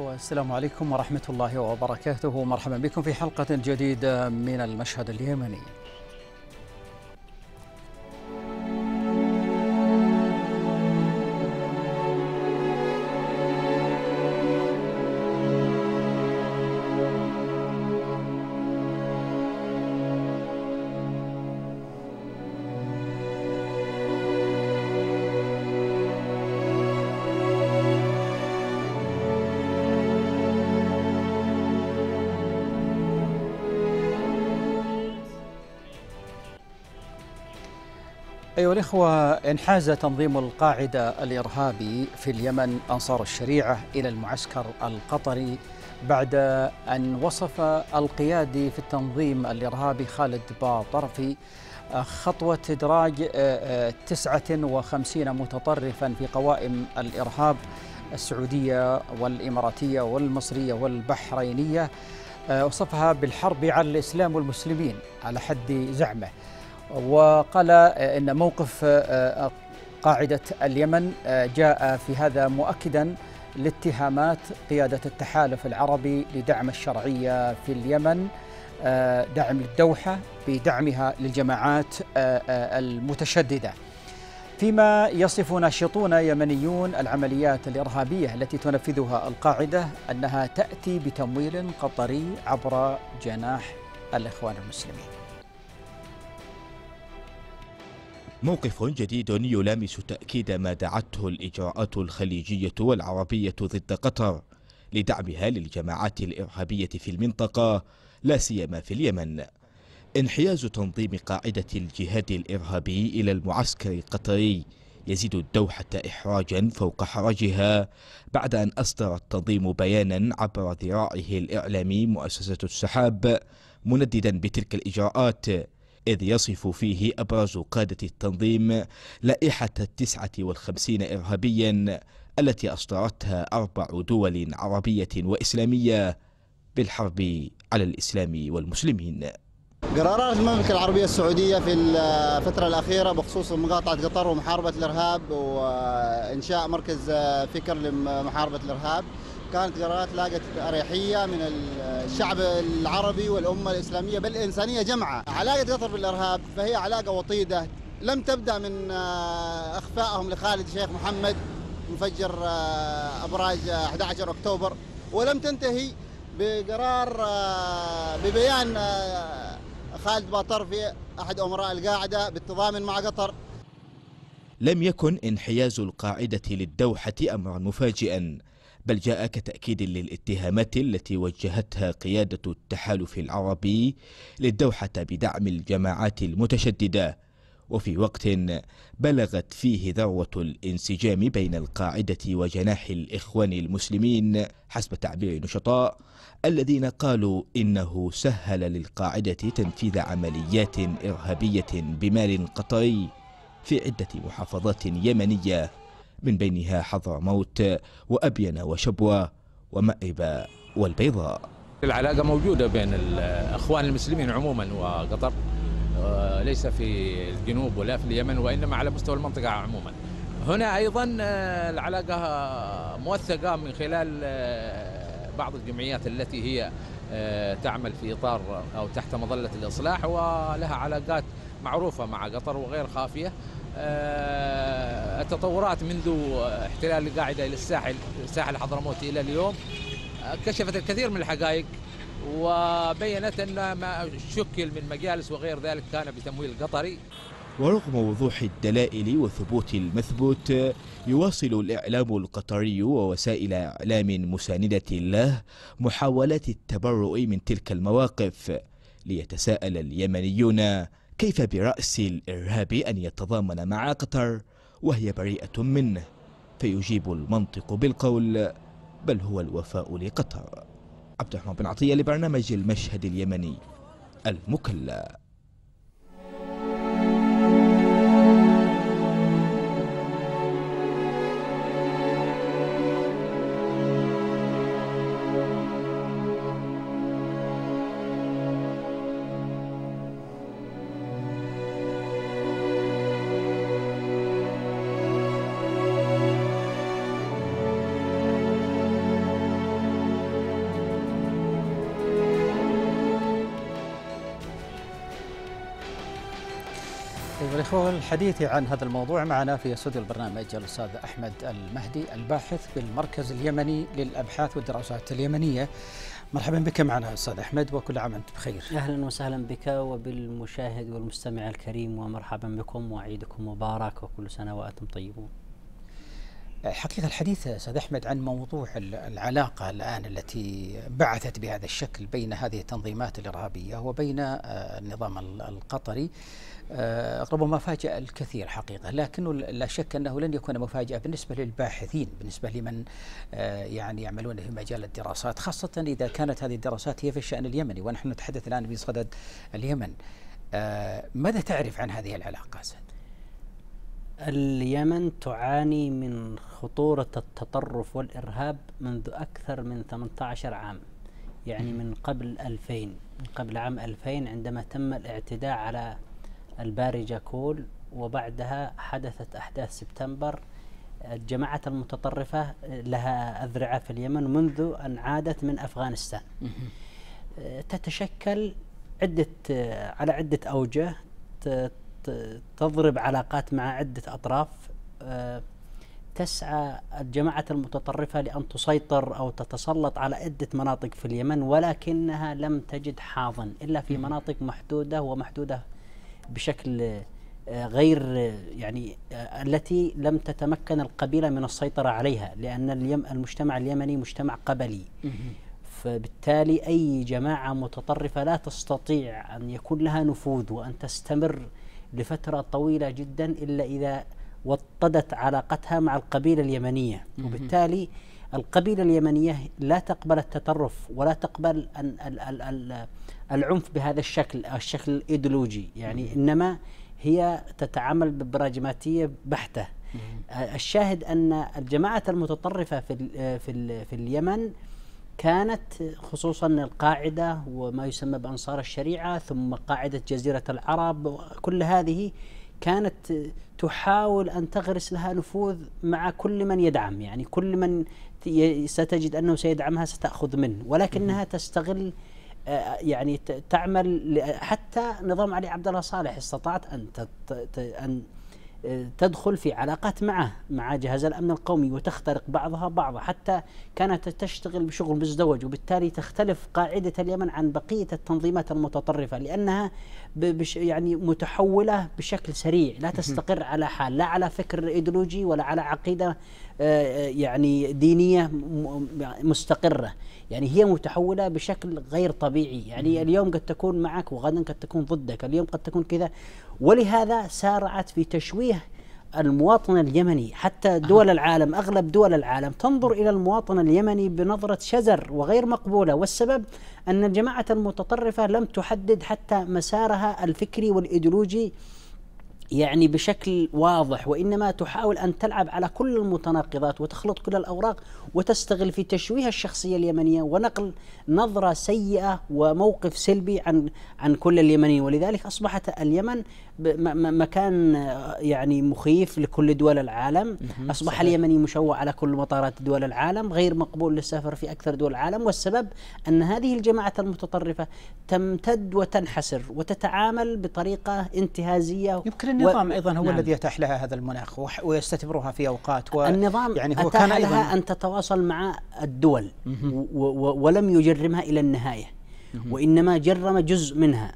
الإخوة السلام عليكم ورحمة الله وبركاته مرحبا بكم في حلقة جديدة من المشهد اليمني والإخوة انحاز تنظيم القاعدة الإرهابي في اليمن أنصار الشريعة إلى المعسكر القطري بعد أن وصف القيادي في التنظيم الإرهابي خالد با طرفي خطوة إدراج 59 آه، آه، متطرفا في قوائم الإرهاب السعودية والإماراتية والمصرية والبحرينية آه، وصفها بالحرب على الإسلام والمسلمين على حد زعمه وقال آه، إن موقف آه، آه، قاعدة اليمن جاء في هذا مؤكدا لاتهامات قيادة التحالف العربي لدعم الشرعية في اليمن دعم للدوحة بدعمها للجماعات المتشددة فيما يصف ناشطون يمنيون العمليات الإرهابية التي تنفذها القاعدة أنها تأتي بتمويل قطري عبر جناح الإخوان المسلمين موقف جديد يلامس تأكيد ما دعته الإجراءات الخليجية والعربية ضد قطر لدعمها للجماعات الإرهابية في المنطقة لا سيما في اليمن انحياز تنظيم قاعدة الجهاد الإرهابي إلى المعسكر القطري يزيد الدوحة إحراجا فوق حرجها بعد أن أصدر التنظيم بيانا عبر ذراعه الإعلامي مؤسسة السحاب منددا بتلك الإجراءات إذ يصف فيه أبرز قادة التنظيم لائحة التسعة والخمسين إرهابيا التي أصدرتها أربع دول عربية وإسلامية بالحرب على الإسلام والمسلمين قرارات المملكة العربية السعودية في الفترة الأخيرة بخصوص مقاطعة قطر ومحاربة الإرهاب وإنشاء مركز فكر لمحاربة الإرهاب كانت قرارات لاقت اريحيه من الشعب العربي والامه الاسلاميه بل الانسانيه جمعة علاقه قطر بالارهاب فهي علاقه وطيده لم تبدا من آه، اخفائهم لخالد الشيخ محمد مفجر آه، ابراج 11 آه، اكتوبر ولم تنتهي بقرار ببيان خالد باطر في احد امراء القاعده بالتضامن مع قطر لم يكن انحياز القاعده للدوحه امرا مفاجئا بل جاء كتأكيد للاتهامات التي وجهتها قيادة التحالف العربي للدوحة بدعم الجماعات المتشددة وفي وقت بلغت فيه ذروة الانسجام بين القاعدة وجناح الإخوان المسلمين حسب تعبير النشطاء الذين قالوا إنه سهل للقاعدة تنفيذ عمليات إرهابية بمال قطري في عدة محافظات يمنية من بينها حضرموت وأبين وشبوة ومأبة والبيضاء العلاقة موجودة بين الأخوان المسلمين عموما وقطر آه، ليس في الجنوب ولا في اليمن وإنما على مستوى المنطقة عموما هنا أيضا آه، العلاقة موثقة من خلال آه، بعض الجمعيات التي هي تعمل في إطار أو تحت مظلة الإصلاح ولها علاقات معروفة مع قطر وغير خافية آه، التطورات منذ احتلال القاعده الى الساحل ساحل حضرموت الى اليوم آه، كشفت الكثير من الحقائق وبينت ان ما شكل من مجالس وغير ذلك كان بتمويل قطري ورغم وضوح الدلائل وثبوت المثبوت يواصل الإعلام القطري ووسائل إعلام مساندة له محاولات التبرؤ من تلك المواقف ليتساءل اليمنيون كيف برأس الإرهاب أن يتضامن مع قطر وهي بريئة منه فيجيب المنطق بالقول بل هو الوفاء لقطر عبد الرحمن بن عطية لبرنامج المشهد اليمني المكلا للحديث عن هذا الموضوع معنا في استوديو البرنامج الاستاذ احمد المهدي الباحث بالمركز اليمني للابحاث والدراسات اليمنيه. مرحبا بك معنا استاذ احمد وكل عام وانت بخير. اهلا وسهلا بك وبالمشاهد والمستمع الكريم ومرحبا بكم وعيدكم مبارك وكل سنه وانتم طيبون. حقيقة الحديث أستاذ أحمد عن موضوع العلاقة الآن التي بعثت بهذا الشكل بين هذه التنظيمات الإرهابية وبين آه، النظام القطري آه، ربما فاجأ الكثير حقيقة لكنه لا شك أنه لن يكون مفاجأة بالنسبة للباحثين بالنسبة لمن آه، يعني يعملون في مجال الدراسات خاصة إذا كانت هذه الدراسات هي في الشأن اليمني ونحن نتحدث الآن بصدد اليمن آه، ماذا تعرف عن هذه العلاقة اليمن تعاني من خطورة التطرف والإرهاب منذ أكثر من 18 عام يعني من قبل 2000 من قبل عام 2000 عندما تم الاعتداء على البارجة كول وبعدها حدثت أحداث سبتمبر الجماعات المتطرفة لها أذرعة في اليمن منذ أن عادت من أفغانستان تتشكل عدة على عدة أوجه تضرب علاقات مع عدة أطراف تسعى الجماعة المتطرفة لأن تسيطر أو تتسلط على عدة مناطق في اليمن ولكنها لم تجد حاضن إلا في مناطق محدودة ومحدودة بشكل آه، غير آه، يعني آه، التي لم تتمكن القبيلة من السيطرة عليها لأن المجتمع اليمني مجتمع قبلي فبالتالي أي جماعة متطرفة لا تستطيع أن يكون لها نفوذ وأن تستمر لفترة طويلة جدا إلا إذا وطدت علاقتها مع القبيلة اليمنية وبالتالي القبيلة اليمنية لا تقبل التطرف ولا تقبل العنف بهذا الشكل الشكل الإيديولوجي يعني إنما هي تتعامل ببراجماتية بحتة الشاهد أن الجماعة المتطرفة في, في, في اليمن كانت خصوصا القاعدة وما يسمى بأنصار الشريعة ثم قاعدة جزيرة العرب كل هذه كانت تحاول أن تغرس لها نفوذ مع كل من يدعم يعني كل من ستجد أنه سيدعمها ستأخذ منه ولكنها تستغل آه، يعني تعمل حتى نظام علي عبد الله صالح استطاعت ان ان تدخل في علاقات معه مع جهاز الامن القومي وتخترق بعضها بعضا حتى كانت تشتغل بشغل مزدوج وبالتالي تختلف قاعده اليمن عن بقيه التنظيمات المتطرفه لانها بش يعني متحوله بشكل سريع لا تستقر على حال لا على فكر ايديولوجي ولا على عقيده آه، آه، يعني دينيه مستقره يعني هي متحوله بشكل غير طبيعي يعني اليوم قد تكون معك وغدا قد تكون ضدك اليوم قد تكون كذا ولهذا سارعت في تشويه المواطن اليمني حتى دول العالم أغلب دول العالم تنظر إلى المواطن اليمني بنظرة شزر وغير مقبولة والسبب أن الجماعة المتطرفة لم تحدد حتى مسارها الفكري والإيديولوجي يعني بشكل واضح وإنما تحاول أن تلعب على كل المتناقضات وتخلط كل الأوراق وتستغل في تشويه الشخصية اليمنية ونقل نظرة سيئة وموقف سلبي عن عن كل اليمنيين ولذلك أصبحت اليمن مكان يعني مخيف لكل دول العالم أصبح صحيح. اليمني مشوه على كل مطارات دول العالم غير مقبول للسفر في أكثر دول العالم والسبب أن هذه الجماعة المتطرفة تمتد وتنحسر وتتعامل بطريقة انتهازية يمكن النظام و... ايضا هو نعم. الذي يتاح لها هذا المناخ ويستثمرها في اوقات و... النظام يعني هو أتاح كان أيضاً لها ان تتواصل مع الدول و... و... ولم يجرمها الى النهايه وانما جرم جزء منها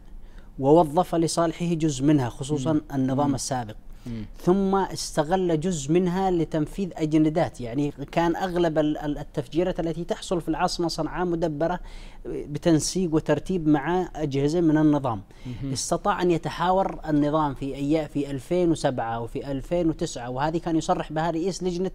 ووظف لصالحه جزء منها خصوصا النظام السابق ثم استغل جزء منها لتنفيذ أجندات يعني كان أغلب التفجيرات التي تحصل في العاصمة صنعاء مدبرة آه، بتنسيق وترتيب مع أجهزة من النظام استطاع أن يتحاور النظام في أي في 2007 وفي 2009 وهذه كان يصرح بها رئيس لجنة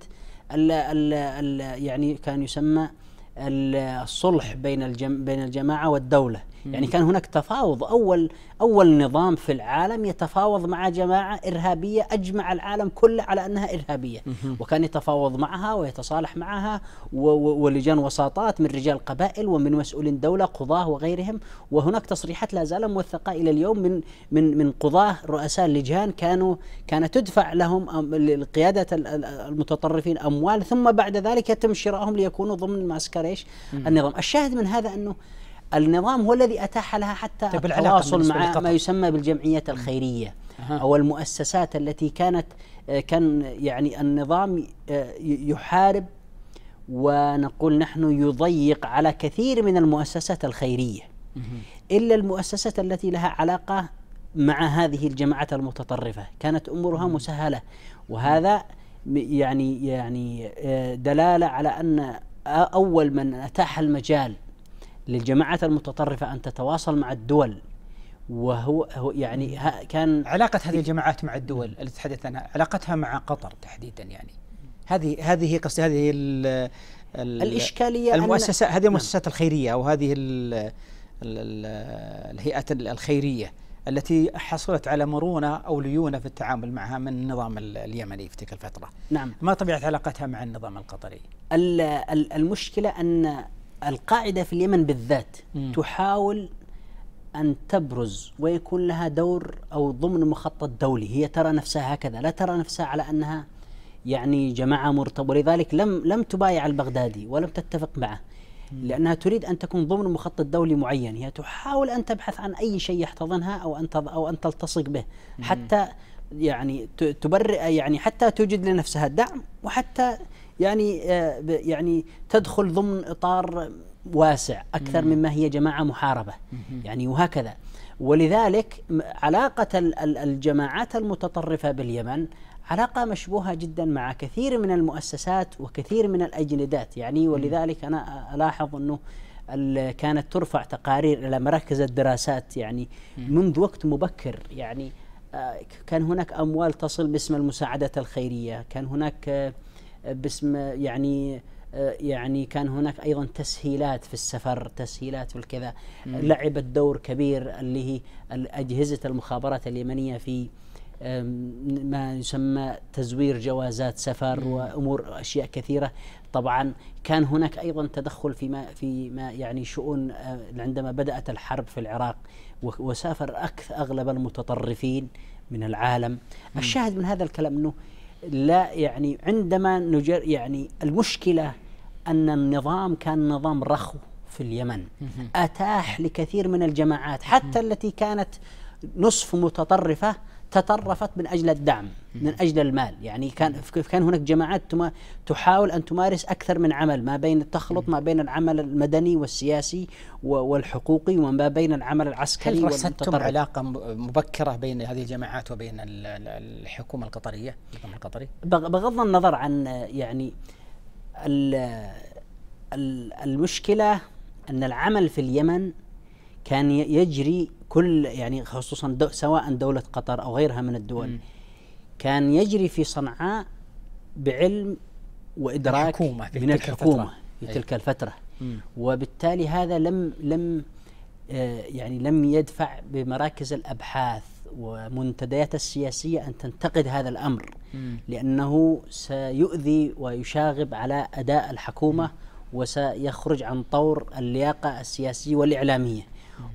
الـ الـ الـ يعني كان يسمى الصلح بين الجم بين الجماعه والدوله يعني كان هناك تفاوض أول أول نظام في العالم يتفاوض مع جماعة إرهابية أجمع العالم كله على أنها إرهابية وكان يتفاوض معها ويتصالح معها ولجان وساطات من رجال قبائل ومن مسؤولين دولة قضاة وغيرهم وهناك تصريحات لا زال موثقة إلى اليوم من من من قضاة رؤساء لجان كانوا كانت تدفع لهم لقيادة المتطرفين أموال ثم بعد ذلك يتم شرائهم ليكونوا ضمن معسكر ايش؟ النظام، الشاهد من هذا انه النظام هو الذي اتاح لها حتى طيب، التواصل مع ما يسمى بالجمعيات الخيريه او المؤسسات التي كانت آه، كان يعني النظام آه، يحارب ونقول نحن يضيق على كثير من المؤسسات الخيريه الا المؤسسات التي لها علاقه مع هذه الجماعات المتطرفه كانت امورها مسهله وهذا يعني يعني آه، دلاله على ان اول من اتاح المجال للجماعات المتطرفة أن تتواصل مع الدول وهو هو يعني كان علاقة هذه الجماعات مع الدول اللي تحدثنا عنها علاقتها مع قطر تحديدا يعني هذه هذه قصدي هذه الـ الـ الإشكالية المؤسسات هذه نعم. المؤسسات الخيرية أو هذه الهيئات الخيرية التي حصلت على مرونة أو ليونة في التعامل معها من النظام اليمني في تلك الفترة نعم ما طبيعة علاقتها مع النظام القطري؟ المشكلة أن القاعدة في اليمن بالذات م. تحاول أن تبرز ويكون لها دور أو ضمن مخطط دولي هي ترى نفسها هكذا لا ترى نفسها على أنها يعني جماعة مرتبه ولذلك لم لم تبايع البغدادي ولم تتفق معه لأنها تريد أن تكون ضمن مخطط دولي معين هي تحاول أن تبحث عن أي شيء يحتضنها أو أن أو أن تلتصق به حتى يعني تبرئ يعني حتى توجد لنفسها دعم وحتى يعني آه، يعني تدخل ضمن اطار واسع اكثر مما هي جماعه محاربه يعني وهكذا ولذلك علاقه الجماعات المتطرفه باليمن علاقه مشبوهه جدا مع كثير من المؤسسات وكثير من الاجندات يعني ولذلك انا الاحظ انه كانت ترفع تقارير الى مراكز الدراسات يعني منذ وقت مبكر يعني آه، كان هناك اموال تصل باسم المساعدات الخيريه كان هناك آه، باسم يعني يعني كان هناك ايضا تسهيلات في السفر تسهيلات في الكذا لعبت دور كبير اللي هي اجهزه المخابرات اليمنيه في ما يسمى تزوير جوازات سفر وامور اشياء كثيره طبعا كان هناك ايضا تدخل فيما فيما يعني شؤون آه، عندما بدات الحرب في العراق وسافر اكثر اغلب المتطرفين من العالم الشاهد من هذا الكلام انه لا يعني عندما نجر يعني المشكله ان النظام كان نظام رخو في اليمن اتاح لكثير من الجماعات حتى التي كانت نصف متطرفه تطرفت من اجل الدعم من اجل المال يعني كان كان هناك جماعات تحاول ان تمارس اكثر من عمل ما بين التخلط ما بين العمل المدني والسياسي والحقوقي وما بين العمل العسكري هل رصدتم علاقه مبكره بين هذه الجماعات وبين الحكومه القطريه القطري بغض النظر عن يعني المشكله ان العمل في اليمن كان يجري كل يعني خصوصا دو سواء دولة قطر أو غيرها من الدول م. كان يجري في صنعاء بعلم وإدراك الحكومة من الحكومة الفترة. في تلك الفترة م. وبالتالي هذا لم لم آه، يعني لم يدفع بمراكز الأبحاث ومنتديات السياسية أن تنتقد هذا الأمر لأنه سيؤذي ويشاغب على أداء الحكومة وسيخرج عن طور اللياقة السياسية والإعلامية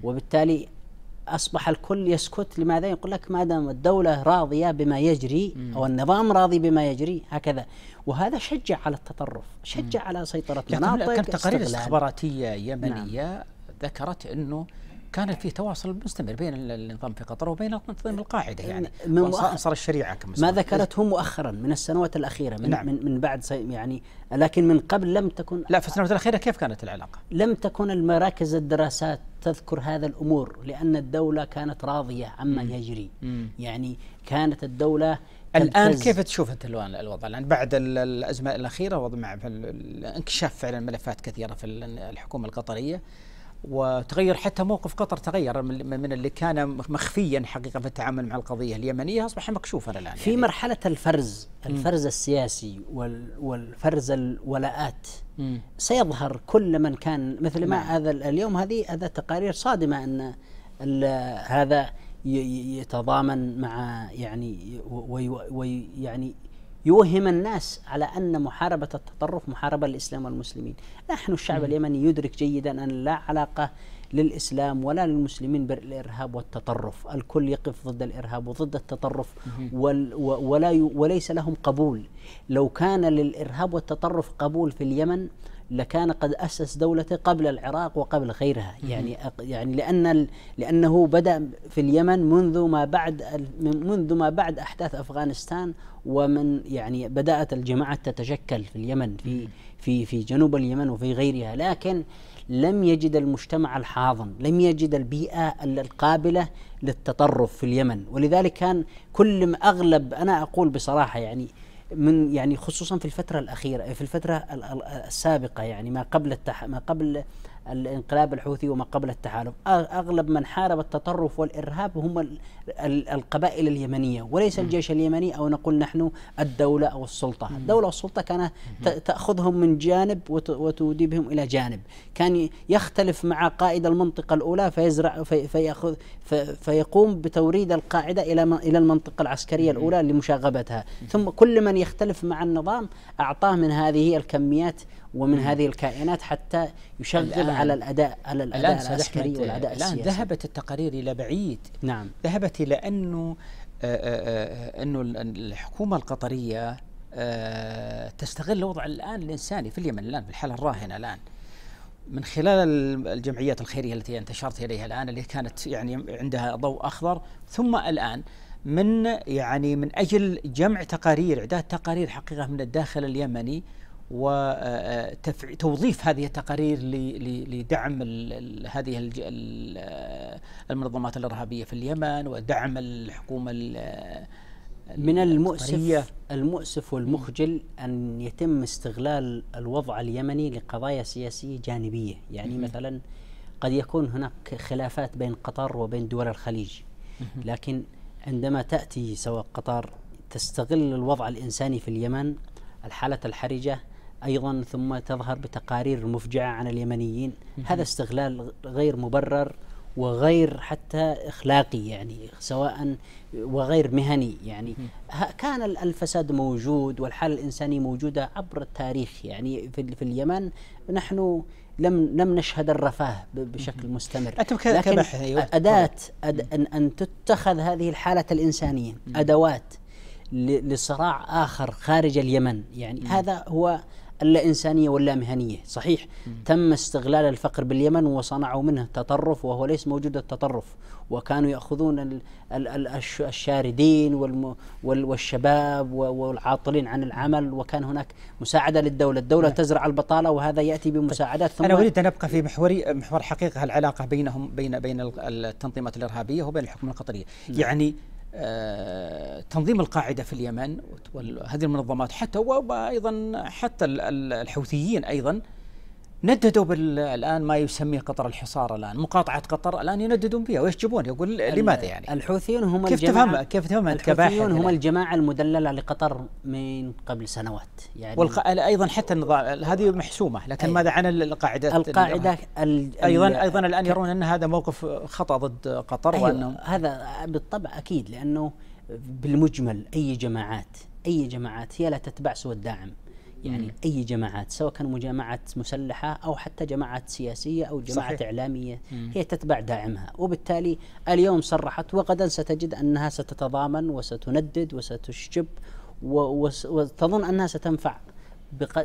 وبالتالي أصبح الكل يسكت لماذا يقول لك ما دام الدولة راضية بما يجري أو النظام راضي بما يجري هكذا وهذا شجع على التطرف شجع على سيطرة مناطق كانت تقارير استخباراتية يمنية نعم. ذكرت أنه كان في تواصل مستمر بين النظام في قطر وبين نظام القاعده يعني من وانصار الشريعه كما ما ذكرته مؤخرا من السنوات الاخيره من نعم. من, من بعد يعني لكن من قبل لم تكن لا في السنوات الاخيره كيف كانت العلاقه؟ لم تكن المراكز الدراسات تذكر هذا الأمور لأن الدولة كانت راضية عما يجري يعني كانت الدولة الان كيف تشوف انت الوان الوضع الان بعد الازمه الاخيره وضع مع انكشاف فعلا ملفات كثيره في الحكومه القطريه وتغير حتى موقف قطر تغير من اللي كان مخفيا حقيقه في التعامل مع القضيه اليمنيه اصبح مكشوفا الان في يعني. مرحله الفرز الفرز م. السياسي والفرز الولاءات م. سيظهر كل من كان مثل ما نعم. هذا اليوم هذه هذا تقارير صادمه ان هذا يتضامن مع يعني ويعني يوهم الناس على أن محاربة التطرف محاربة للإسلام والمسلمين نحن الشعب اليمني يدرك جيدا أن لا علاقة للإسلام ولا للمسلمين بالإرهاب والتطرف الكل يقف ضد الإرهاب وضد التطرف وال ولا وليس لهم قبول لو كان للإرهاب والتطرف قبول في اليمن لكان قد أسس دولته قبل العراق وقبل غيرها يعني يعني لأن لأنه بدأ في اليمن منذ ما بعد منذ ما بعد أحداث أفغانستان ومن يعني بدأت الجماعات تتشكل في اليمن في في في جنوب اليمن وفي غيرها لكن لم يجد المجتمع الحاضن لم يجد البيئة القابلة للتطرف في اليمن ولذلك كان كل أغلب أنا أقول بصراحة يعني من يعني خصوصا في الفترة الأخيرة في الفترة السابقة يعني ما قبل التح ما قبل الانقلاب الحوثي وما قبل التحالف أغلب من حارب التطرف والإرهاب هم القبائل اليمنية وليس الجيش اليمني أو نقول نحن الدولة أو السلطة الدولة والسلطة كانت تأخذهم من جانب وتودي بهم إلى جانب كان يختلف مع قائد المنطقة الأولى فيزرع في فيأخذ في فيقوم بتوريد القاعدة إلى إلى المنطقة العسكرية الأولى لمشاغبتها ثم كل من يختلف مع النظام أعطاه من هذه الكميات ومن هذه الكائنات حتى يشغل على الاداء على الاداء العسكري والاداء السياسي الان ذهبت التقارير الى بعيد نعم ذهبت الى انه آه، آه، آه، انه الحكومه القطريه تستغل الوضع الان الانساني في اليمن الان في الحاله الراهنه الان من خلال الجمعيات الخيريه التي انتشرت اليها الان اللي كانت يعني عندها ضوء اخضر ثم الان من يعني من اجل جمع تقارير اعداد تقارير حقيقه من الداخل اليمني وتوظيف آه، آه، هذه التقارير لدعم هذه آه، المنظمات الارهابيه في اليمن ودعم الحكومه من المؤسف المؤسف والمخجل ان يتم استغلال الوضع اليمني لقضايا سياسيه جانبيه يعني مثلا قد يكون هناك خلافات بين قطر وبين دول الخليج لكن عندما تاتي سواء قطر تستغل الوضع الانساني في اليمن الحاله الحرجه ايضا ثم تظهر بتقارير مفجعه عن اليمنيين هذا استغلال غير مبرر وغير حتى اخلاقي يعني سواء وغير مهني يعني كان الفساد موجود والحاله الانسانيه موجوده عبر التاريخ يعني في, في اليمن نحن لم لم نشهد الرفاه بشكل مستمر لكن أيوة. اداه أد ان, أن تتخذ هذه الحاله الانسانيه ادوات لصراع اخر خارج اليمن يعني هذا هو اللا إنسانية واللا مهنية صحيح م. تم استغلال الفقر باليمن وصنعوا منه تطرف وهو ليس موجود التطرف وكانوا يأخذون الشاردين والشباب والعاطلين عن العمل وكان هناك مساعدة للدولة الدولة م. نعم. تزرع البطالة وهذا يأتي طيب، بمساعدات ثم أنا أريد أن أبقى في محوري محور حقيقة العلاقة بينهم بين بين التنظيمات الإرهابية وبين الحكومة القطرية م. نعم. يعني آه، تنظيم القاعدة في اليمن وهذه المنظمات حتى وأيضا حتى الحوثيين أيضا نددوا الان ما يسميه قطر الحصار الان مقاطعه قطر الان ينددون فيها ويشجبون يقول لماذا يعني الحوثيون هم كيف تفهم كيف تفهم الحوثيون هم الجماعه المدلله لقطر من قبل سنوات يعني والق... ايضا حتى النظام هذه محسومه لكن أي. ماذا عن القاعده القاعده ال... ايضا ايضا الان يرون ان هذا موقف خطا ضد قطر أيوة وانه هذا بالطبع اكيد لانه بالمجمل اي جماعات اي جماعات هي لا تتبع سوى الداعم يعني مم. اي جماعات سواء كان جماعات مسلحه او حتى جماعات سياسيه او جماعات صحيح. اعلاميه مم. هي تتبع داعمها وبالتالي اليوم صرحت وغدا ستجد انها ستتضامن وستندد وستشجب وتظن انها ستنفع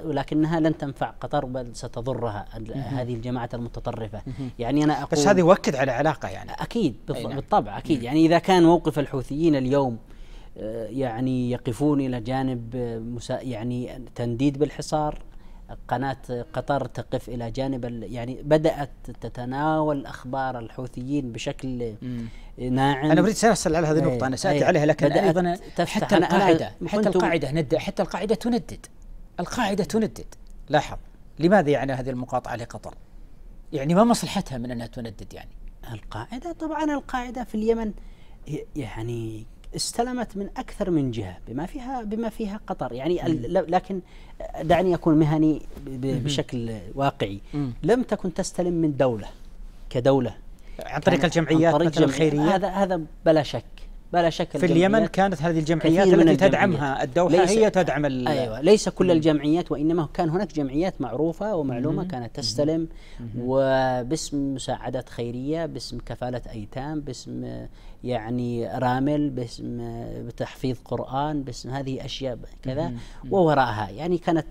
ولكنها لن تنفع قطر بل ستضرها هذه الجماعات المتطرفه يعني انا اقول بس هذا يؤكد على علاقه يعني اكيد نعم. بالطبع اكيد يعني اذا كان موقف الحوثيين اليوم آه، يعني يقفون الى جانب آه، يعني تنديد بالحصار قناة قطر تقف إلى جانب يعني بدأت تتناول أخبار الحوثيين بشكل آه، ناعم أنا أريد سأسأل على هذه إيه، النقطة أنا سأتي إيه. عليها لكن بدأت أيضا حتى القاعدة حتى القاعدة ند حتى القاعدة تندد القاعدة تندد لاحظ لماذا يعني هذه المقاطعة لقطر؟ يعني ما مصلحتها من أنها تندد يعني؟ القاعدة طبعا القاعدة في اليمن يعني استلمت من اكثر من جهه بما فيها بما فيها قطر يعني لكن دعني اكون مهني بشكل واقعي لم تكن تستلم من دوله كدوله عن طريق الجمعيات عن طريق الخيريه هذا هذا بلا شك بلا شك في اليمن كانت هذه الجمعيات التي تدعمها الدوحة هي تدعم أيوة ليس كل الجمعيات وإنما كان هناك جمعيات معروفة ومعلومة مم كانت تستلم مم وباسم مساعدات خيرية باسم كفالة أيتام باسم يعني رامل باسم بتحفيظ قرآن باسم هذه أشياء كذا ووراءها يعني كانت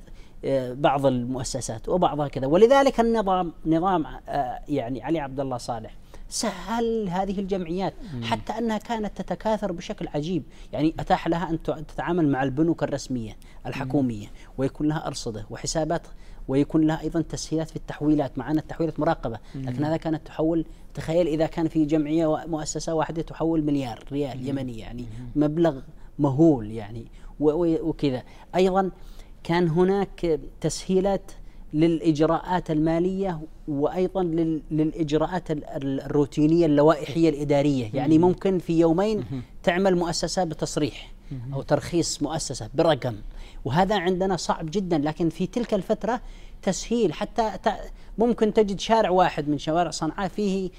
آه، بعض المؤسسات وبعضها كذا ولذلك النظام نظام آه، يعني علي عبد الله صالح سهل هذه الجمعيات حتى أنها كانت تتكاثر بشكل عجيب يعني أتاح لها أن تتعامل مع البنوك الرسمية الحكومية ويكون لها أرصدة وحسابات ويكون لها ايضا تسهيلات في التحويلات مع ان التحويلات مراقبه لكن هذا كانت تحول تخيل اذا كان في جمعيه ومؤسسه واحده تحول مليار ريال يمني يعني مبلغ مهول يعني وكذا ايضا كان هناك تسهيلات للإجراءات المالية وأيضا للإجراءات الروتينية اللوائحية الإدارية يعني ممكن في يومين تعمل مؤسسة بتصريح أو ترخيص مؤسسة برقم وهذا عندنا صعب جدا لكن في تلك الفترة تسهيل حتى ممكن تجد شارع واحد من شوارع صنعاء فيه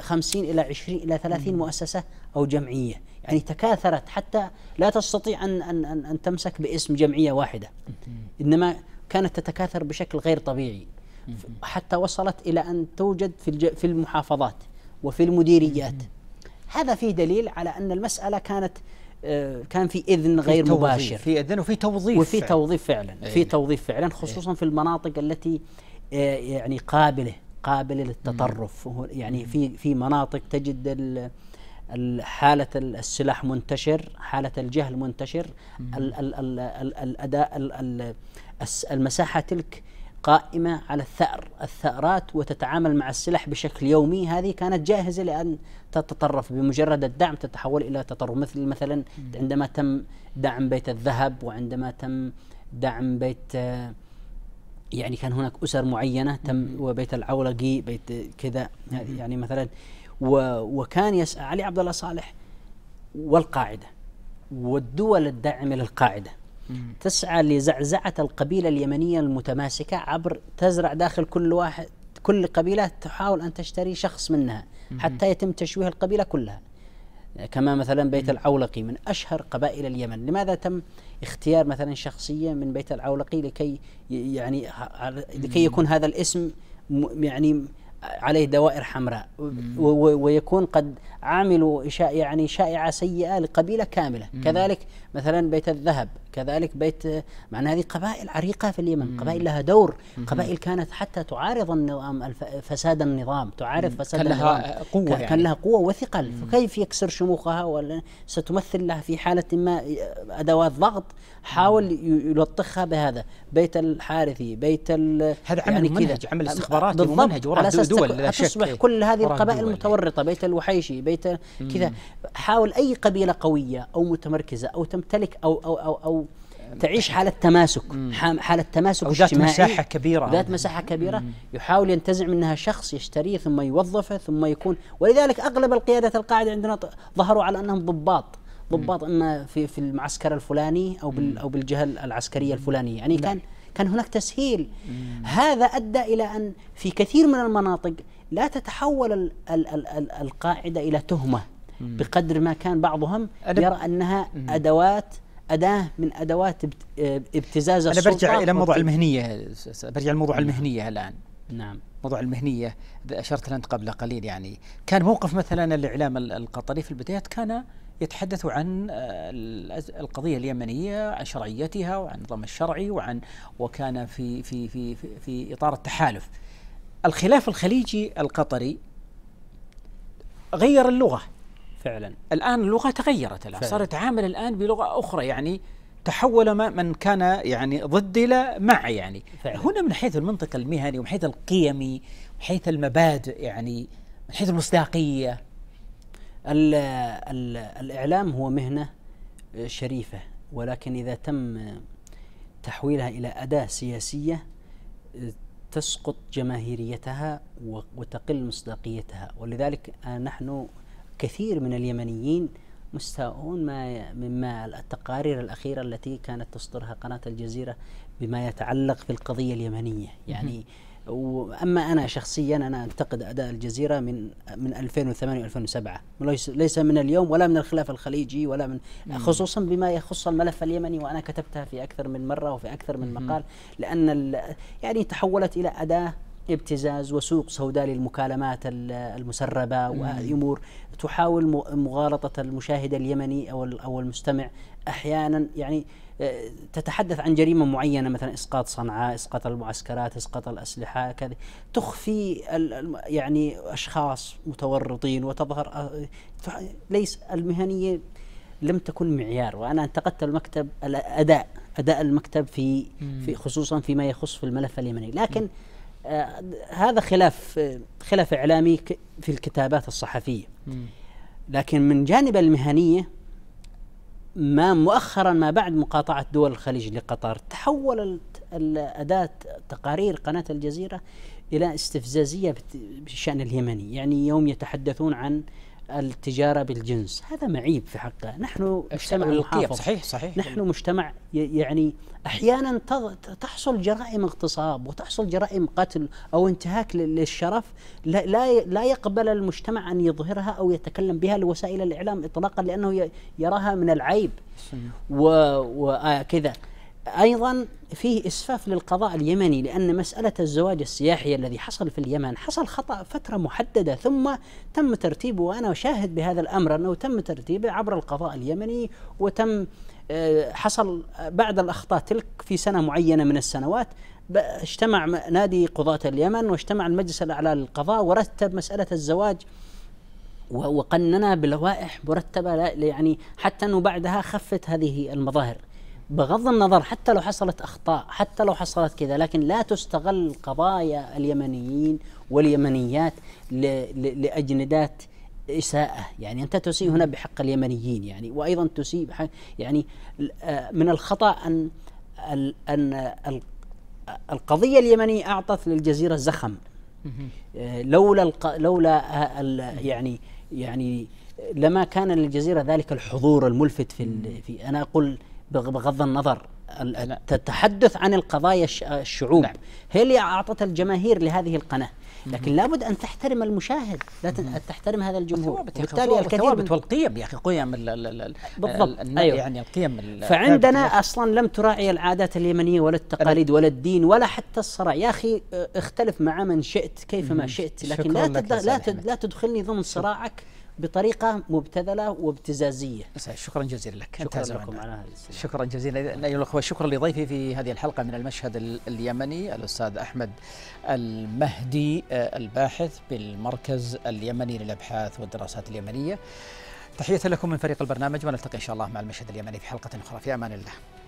خمسين إلى عشرين إلى ثلاثين مؤسسة أو جمعية يعني تكاثرت حتى لا تستطيع أن, أن, أن, أن تمسك باسم جمعية واحدة إنما كانت تتكاثر بشكل غير طبيعي حتى وصلت إلى أن توجد في في المحافظات وفي المديريات هذا فيه دليل على أن المسألة كانت آه، كان في إذن غير في مباشر في إذن وفي توظيف وفي فعلا توظيف فعلا في إيه. توظيف فعلا إيه. خصوصا في المناطق التي آه، يعني قابلة قابلة للتطرف يعني في في مناطق تجد حالة السلاح منتشر حالة الجهل منتشر الأداء المساحة تلك قائمة على الثأر الثأرات وتتعامل مع السلاح بشكل يومي هذه كانت جاهزة لأن تتطرف بمجرد الدعم تتحول إلى تطرف مثل مثلا عندما تم دعم بيت الذهب وعندما تم دعم بيت آه، يعني كان هناك أسر معينة تم وبيت العولقي بيت كذا يعني, يعني مثلا وكان يسعى علي عبد الله صالح والقاعدة والدول الداعمة للقاعدة تسعى لزعزعة القبيلة اليمنية المتماسكة عبر تزرع داخل كل واحد كل قبيلة تحاول أن تشتري شخص منها حتى يتم تشويه القبيلة كلها كما مثلا بيت العولقي من أشهر قبائل اليمن لماذا تم اختيار مثلا شخصية من بيت العولقي لكي يعني لكي يكون هذا الاسم يعني عليه دوائر حمراء ويكون قد عملوا يعني شائعة سيئة لقبيلة كاملة كذلك مثلا بيت الذهب كذلك بيت معنى هذه قبائل عريقة في اليمن قبائل لها دور قبائل كانت حتى تعارض النظام فساد النظام تعارض فساد كان لها قوة كان يعني. لها قوة وثقل فكيف يكسر شموخها ولا ستمثل لها في حالة ما أدوات ضغط حاول يلطخها بهذا بيت الحارثي بيت هذا عمل يعني منهج عمل استخباراتي ومنهج وراء دول تصبح كل هذه القبائل يعني. المتورطة بيت الوحيشي بيت كذا حاول أي قبيلة قوية أو متمركزة أو تمتلك أو أو أو, أو تعيش حالة تماسك حالة تماسك ذات مساحة كبيرة ذات مساحة كبيرة مم. يحاول ينتزع منها شخص يشتريه ثم يوظفه ثم يكون ولذلك أغلب القيادات القاعدة عندنا ظهروا على أنهم ضباط ضباط اما في في المعسكر الفلاني او بال او بالجهه العسكريه الفلانيه يعني نعم. كان كان هناك تسهيل هذا ادى الى ان في كثير من المناطق لا تتحول ال ال ال ال القاعده الى تهمه بقدر ما كان بعضهم يرى انها ادوات اداه من ادوات آه، ابتزاز السلطه انا برجع الى موضوع المهنيه برجع لموضوع نعم. المهنيه الان نعم موضوع المهنيه اشرت لانت قبل قليل يعني كان موقف مثلا الاعلام القطري في البدايات كان يتحدث عن آه، القضيه اليمنيه عن شرعيتها وعن النظام الشرعي وعن وكان في في في في, في اطار التحالف الخلاف الخليجي القطري غير اللغه فعلا الآن اللغة تغيرت الآن صار يتعامل الآن بلغة أخرى يعني تحول من كان يعني ضد إلى مع يعني فعلا. هنا من حيث المنطق المهني ومن حيث القيمي من حيث المبادئ يعني من حيث المصداقية الـ الـ الإعلام هو مهنة شريفة ولكن إذا تم تحويلها إلى أداة سياسية تسقط جماهيريتها وتقل مصداقيتها ولذلك نحن كثير من اليمنيين مستاءون ما مما التقارير الأخيرة التي كانت تصدرها قناة الجزيرة بما يتعلق بالقضية اليمنية يعني وأما أنا شخصيا أنا أنتقد أداء الجزيرة من من 2008 و2007 ليس من اليوم ولا من الخلاف الخليجي ولا من خصوصا بما يخص الملف اليمني وأنا كتبتها في أكثر من مرة وفي أكثر من مقال لأن يعني تحولت إلى أداة ابتزاز وسوق سوداء للمكالمات المسربه وامور تحاول مغالطه المشاهد اليمني او او المستمع احيانا يعني آه، تتحدث عن جريمه معينه مثلا اسقاط صنعاء، اسقاط المعسكرات، اسقاط الاسلحه كذا، تخفي يعني اشخاص متورطين وتظهر آه، ليس المهنيه لم تكن معيار وانا انتقدت المكتب الاداء اداء المكتب في في خصوصا فيما يخص في الملف اليمني، لكن م. آه، هذا خلاف خلاف اعلامي في الكتابات الصحفيه لكن من جانب المهنيه ما مؤخرا ما بعد مقاطعه دول الخليج لقطر تحولت اداه تقارير قناه الجزيره الى استفزازيه بشان اليمني يعني يوم يتحدثون عن التجارة بالجنس هذا معيب في حقه نحن مجتمع محافظ صحيح صحيح نحن مجتمع يعني أحيانا تحصل جرائم اغتصاب وتحصل جرائم قتل أو انتهاك للشرف لا, لا, لا يقبل المجتمع أن يظهرها أو يتكلم بها لوسائل الإعلام إطلاقا لأنه يراها من العيب وكذا أيضا فيه إسفاف للقضاء اليمني لأن مسألة الزواج السياحي الذي حصل في اليمن حصل خطأ فترة محددة ثم تم ترتيبه وأنا أشاهد بهذا الأمر أنه تم ترتيبه عبر القضاء اليمني وتم آه، حصل بعد الأخطاء تلك في سنة معينة من السنوات اجتمع نادي قضاة اليمن واجتمع المجلس الأعلى للقضاء ورتب مسألة الزواج وقننا بلوائح مرتبة يعني حتى أنه بعدها خفت هذه المظاهر بغض النظر حتى لو حصلت اخطاء حتى لو حصلت كذا لكن لا تستغل قضايا اليمنيين واليمنيات لاجندات إساءة يعني أنت تسيء هنا بحق اليمنيين يعني وأيضا تسيء بحق يعني آه، من الخطأ أن أن القضية اليمنية أعطت للجزيرة زخم آه، لولا لولا آه، يعني يعني لما كان للجزيرة ذلك الحضور الملفت في في أنا أقول بغض النظر تتحدث عن القضايا الشعوب نعم. هي اللي أعطت الجماهير لهذه القناة لكن لابد أن تحترم المشاهد لا تحترم هذا الجمهور وبالتالي الكثير من والقيم يا أخي قيم بالضبط أيوه. يعني القيم فعندنا أصلا لم تراعي العادات اليمنية ولا التقاليد ولا الدين ولا حتى الصراع يا أخي اختلف مع من شئت كيفما شئت لكن لا, لا, لا تدخلني ضمن صراعك بطريقه مبتذله وابتزازيه. شكرا جزيلا لك. شكرا لكم على هذه شكرا جزيلا ايها الاخوه شكرا لضيفي في هذه الحلقه من المشهد اليمني الاستاذ احمد المهدي آه، الباحث بالمركز اليمني للابحاث والدراسات اليمنيه. تحيه لكم من فريق البرنامج ونلتقي ان شاء الله مع المشهد اليمني في حلقه اخرى في امان الله.